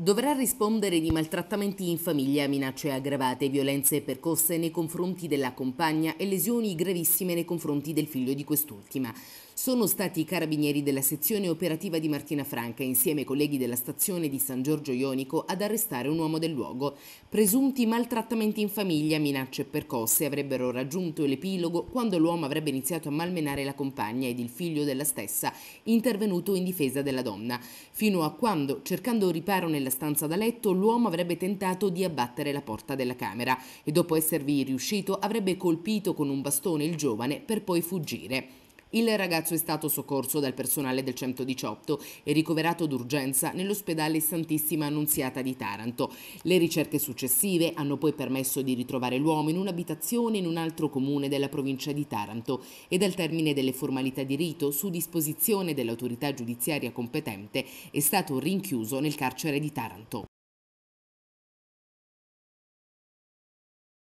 Dovrà rispondere di maltrattamenti in famiglia, minacce aggravate, violenze percosse nei confronti della compagna e lesioni gravissime nei confronti del figlio di quest'ultima. Sono stati i carabinieri della sezione operativa di Martina Franca insieme ai colleghi della stazione di San Giorgio Ionico ad arrestare un uomo del luogo. Presunti maltrattamenti in famiglia, minacce e percosse avrebbero raggiunto l'epilogo quando l'uomo avrebbe iniziato a malmenare la compagna ed il figlio della stessa, intervenuto in difesa della donna, fino a quando, cercando riparo nella nella stanza da letto, l'uomo avrebbe tentato di abbattere la porta della camera e dopo esservi riuscito avrebbe colpito con un bastone il giovane per poi fuggire. Il ragazzo è stato soccorso dal personale del 118 e ricoverato d'urgenza nell'ospedale Santissima Annunziata di Taranto. Le ricerche successive hanno poi permesso di ritrovare l'uomo in un'abitazione in un altro comune della provincia di Taranto e al termine delle formalità di rito, su disposizione dell'autorità giudiziaria competente, è stato rinchiuso nel carcere di Taranto.